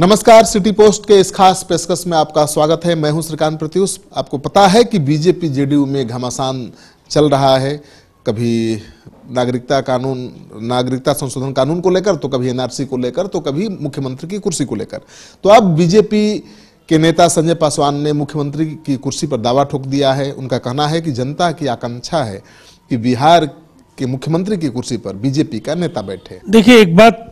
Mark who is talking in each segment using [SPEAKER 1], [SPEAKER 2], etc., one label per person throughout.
[SPEAKER 1] नमस्कार city post के इस खास पेशकश में आपका स्वागत है मैं हूं श्रीकांत प्रत्युष आपको पता है कि बीजेपी जेडीयू में घमासान चल रहा है कभी नागरिकता कानून नागरिकता संशोधन कानून को लेकर तो कभी एनआरसी को लेकर तो कभी मुख्यमंत्री की कुर्सी को लेकर तो अब बीजेपी के नेता संजय पासवान ने मुख्यमंत्री की कुर्सी पर दावा ठोक दिया है उनका कहना है कि जनता की आकांक्षा है कि बिहार के मुख्यमंत्री की कुर्सी पर बीजेपी का नेता बैठे
[SPEAKER 2] देखिए एक बात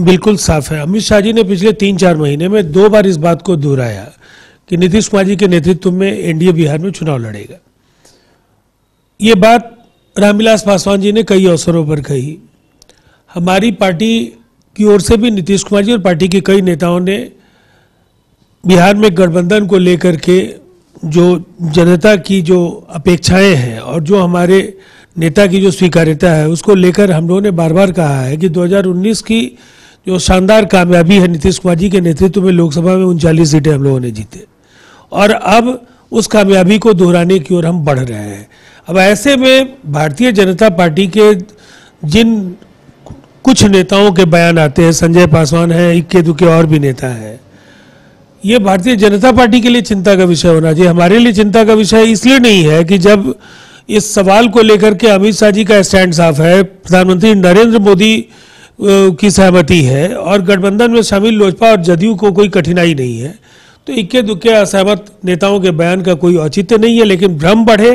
[SPEAKER 2] बिल्कुल साफ है अमित शाह जी ने पिछले तीन चार महीने में दो बार इस बात को दोहराया कि नीतीश कुमार जी के नेतृत्व में एनडीए बिहार में चुनाव लड़ेगा ये बात रामविलास पासवान जी ने कई अवसरों पर कही हमारी पार्टी की ओर से भी नीतीश कुमार जी और पार्टी के कई नेताओं ने बिहार में गठबंधन को लेकर के जो जनता की जो अपेक्षाएं हैं और जो हमारे नेता की जो स्वीकार्यता है उसको लेकर हम लोगों ने बार बार कहा है कि 2019 की जो शानदार कामयाबी है नीतीश कुमार जी के नेतृत्व में लोकसभा में उनचालीस सीटें हम लोगों ने जीते और अब उस कामयाबी को दोहराने की ओर हम बढ़ रहे हैं अब ऐसे में भारतीय जनता पार्टी के जिन कुछ नेताओं के बयान आते हैं संजय पासवान हैं इक्के दुके और भी नेता हैं ये भारतीय जनता पार्टी के लिए चिंता का विषय होना चाहिए हमारे लिए चिंता का विषय इसलिए नहीं है कि जब इस सवाल को लेकर के अमित शाह जी का स्टैंड साफ है प्रधानमंत्री नरेंद्र मोदी की सहमति है और गठबंधन में शामिल लोजपा और जदयू को कोई कठिनाई नहीं है तो इक्के दुक्के असहमत नेताओं के बयान का कोई औचित्य नहीं है लेकिन भ्रम बढ़े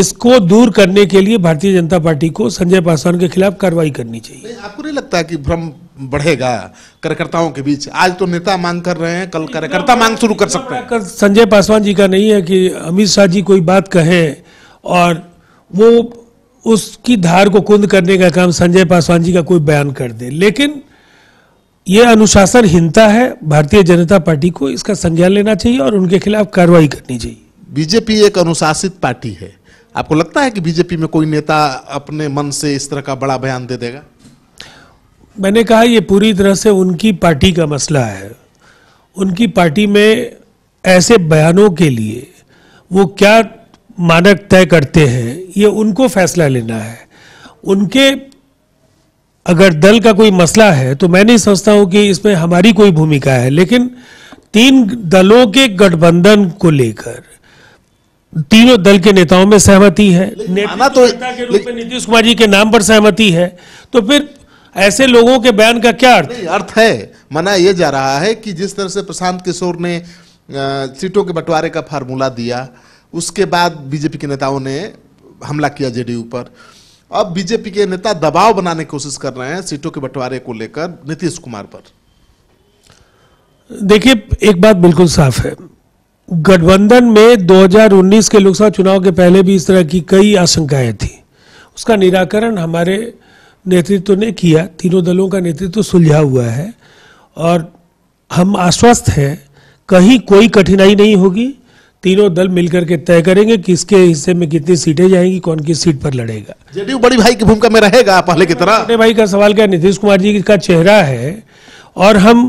[SPEAKER 2] इसको दूर करने के लिए भारतीय जनता पार्टी को संजय पासवान के खिलाफ कार्रवाई करनी चाहिए
[SPEAKER 1] आपको नहीं लगता कि भ्रम बढ़ेगा कार्यकर्ताओं के बीच आज तो नेता मांग कर रहे हैं कल कार्यकर्ता मांग शुरू कर सकते हैं
[SPEAKER 2] संजय पासवान जी का नहीं है कि अमित शाह जी कोई बात कहें और वो उसकी धार को कुंद करने का काम संजय पासवान जी का कोई बयान कर दे लेकिन यह अनुशासनहीनता है भारतीय जनता पार्टी को इसका संज्ञान लेना चाहिए और उनके खिलाफ कार्रवाई करनी चाहिए बीजेपी एक
[SPEAKER 1] अनुशासित पार्टी है आपको लगता है कि बीजेपी में कोई नेता अपने मन से इस तरह का बड़ा
[SPEAKER 2] बयान दे देगा मैंने कहा यह पूरी तरह से उनकी पार्टी का मसला है उनकी पार्टी में ऐसे बयानों के लिए वो क्या मानक तय करते हैं ये उनको फैसला लेना है उनके अगर दल का कोई मसला है तो मैं नहीं समझता हूं कि इसमें हमारी कोई भूमिका है लेकिन तीन दलों के गठबंधन को लेकर तीनों दल के नेताओं में सहमति है नेता तो के रूप में नीतीश कुमार जी के नाम पर सहमति है तो फिर ऐसे लोगों के बयान का क्या अर्थ अर्थ है मना यह जा रहा है
[SPEAKER 1] कि जिस तरह से प्रशांत किशोर ने सीटों के बंटवारे का फार्मूला दिया उसके बाद बीजेपी के नेताओं ने हमला किया जेडीयू पर अब बीजेपी के नेता दबाव बनाने की कोशिश कर रहे हैं सीटों के बंटवारे को लेकर नीतीश कुमार पर
[SPEAKER 2] देखिए एक बात बिल्कुल साफ है गठबंधन में 2019 के लोकसभा चुनाव के पहले भी इस तरह की कई आशंकाएं थी उसका निराकरण हमारे नेतृत्व ने किया तीनों दलों का नेतृत्व सुलझा हुआ है और हम आश्वस्त हैं कहीं कोई कठिनाई नहीं होगी तीनों दल मिलकर के तय करेंगे किसके हिस्से में कितनी सीटें जाएंगी कौन किस सीट पर लड़ेगा जेडीयू बड़ी भाई की भूमिका में रहेगा पहले की तरह बड़े भाई का सवाल क्या नीतीश कुमार जी का चेहरा है और हम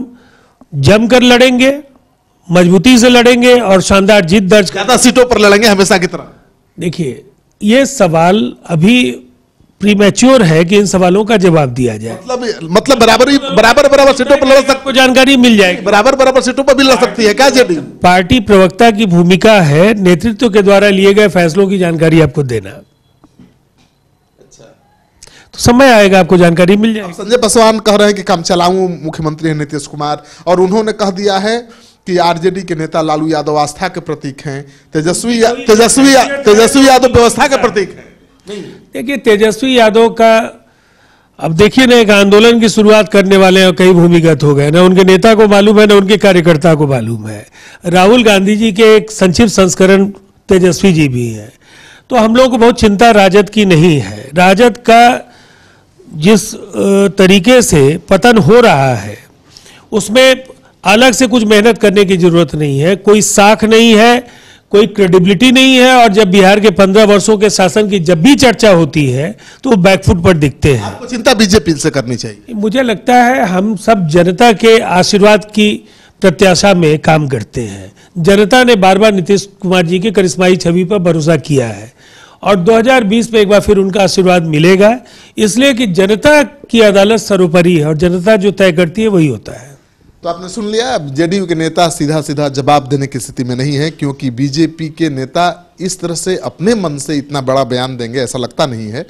[SPEAKER 2] जमकर लड़ेंगे मजबूती से लड़ेंगे और शानदार जीत दर्ज ज्यादा सीटों पर लड़ेंगे हमेशा की तरह देखिए ये सवाल अभी प्रीमेच्योर है कि इन सवालों का जवाब दिया जाए मतलब मतलब बराबर ही बराबर बराबर सीटों पर लड़ सकते जानकारी मिल जाएगी बराबर बराबर सीटों पर भी लड़ सकती है क्या जेडी पार्टी प्रवक्ता की भूमिका है नेतृत्व के द्वारा लिए गए फैसलों की जानकारी आपको देना अच्छा। तो समय आएगा आपको जानकारी
[SPEAKER 1] मिल जाएगी संजय पासवान कह रहे हैं कि काम चलाऊ मुख्यमंत्री नीतीश कुमार और उन्होंने कह दिया है कि आरजेडी के नेता लालू यादव आस्था के प्रतीक हैं तेजस्वी तेजस्वी तेजस्वी
[SPEAKER 2] यादव व्यवस्था के प्रतीक हैं देखिए तेजस्वी यादव का अब देखिए ना एक आंदोलन की शुरुआत करने वाले हैं कई भूमिगत हो गए ना उनके नेता को मालूम है ना उनके कार्यकर्ता को मालूम है राहुल गांधी जी के एक संक्षिप्त संस्करण तेजस्वी जी भी हैं तो हम लोगों को बहुत चिंता राजद की नहीं है राजद का जिस तरीके से पतन हो रहा है उसमें अलग से कुछ मेहनत करने की ज़रूरत नहीं है कोई साख नहीं है कोई क्रेडिबिलिटी नहीं है और जब बिहार के पंद्रह वर्षों के शासन की जब भी चर्चा होती है तो बैकफुट पर दिखते हैं आपको चिंता बीजेपी से करनी चाहिए मुझे लगता है हम सब जनता के आशीर्वाद की प्रत्याशा में काम करते हैं जनता ने बार बार नीतीश कुमार जी की करिश्माई छवि पर भरोसा किया है और 2020 में एक बार फिर उनका आशीर्वाद मिलेगा इसलिए कि जनता की अदालत सर्वोपरि है और जनता जो तय करती है वही होता है
[SPEAKER 1] तो आपने सुन लिया जेडीयू के नेता सीधा सीधा जवाब देने की स्थिति में नहीं है क्योंकि बीजेपी के नेता इस तरह से अपने मन से इतना बड़ा बयान देंगे ऐसा लगता नहीं है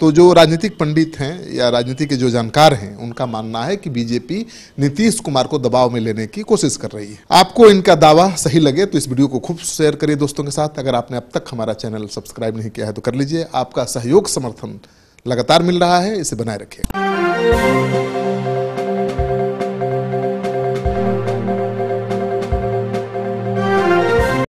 [SPEAKER 1] तो जो राजनीतिक पंडित हैं या राजनीति के जो जानकार हैं उनका मानना है कि बीजेपी नीतीश कुमार को दबाव में लेने की कोशिश कर रही है आपको इनका दावा सही लगे तो इस वीडियो को खूब शेयर करिए दोस्तों के साथ अगर आपने अब तक हमारा चैनल सब्सक्राइब नहीं किया है तो कर लीजिए आपका सहयोग समर्थन लगातार मिल रहा है इसे बनाए रखिए